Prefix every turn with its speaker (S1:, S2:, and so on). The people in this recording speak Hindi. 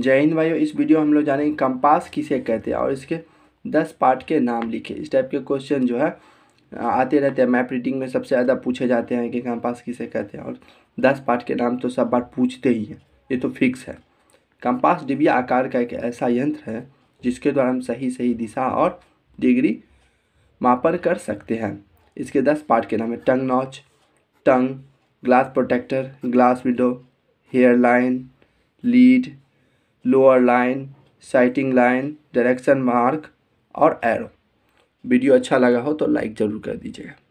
S1: जय हिंद भाइयों इस वीडियो हम लोग जानेंगे कंपास किसे कहते हैं और इसके दस पार्ट के नाम लिखे इस टाइप के क्वेश्चन जो है आते रहते हैं मैप रीडिंग में सबसे ज़्यादा पूछे जाते हैं कि कंपास किसे कहते हैं और दस पार्ट के नाम तो सब बार पूछते ही हैं ये तो फिक्स है कंपास डिबिया आकार का एक ऐसा यंत्र है जिसके द्वारा हम सही सही दिशा और डिग्री मापन कर सकते हैं इसके दस पार्ट के नाम है tongue notch tongue glass protector glass window hair line lead lower line sighting line direction mark और एरो वीडियो अच्छा लगा हो तो लाइक ज़रूर कर दीजिएगा